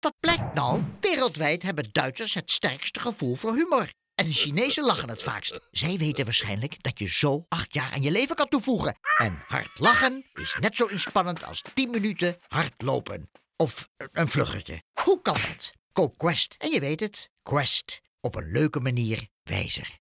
Wat blijkt nou? Wereldwijd hebben Duitsers het sterkste gevoel voor humor. En de Chinezen lachen het vaakst. Zij weten waarschijnlijk dat je zo acht jaar aan je leven kan toevoegen. En hard lachen is net zo inspannend als tien minuten hardlopen. Of een vluggetje. Hoe kan dat? Koop Quest en je weet het. Quest. Op een leuke manier wijzer.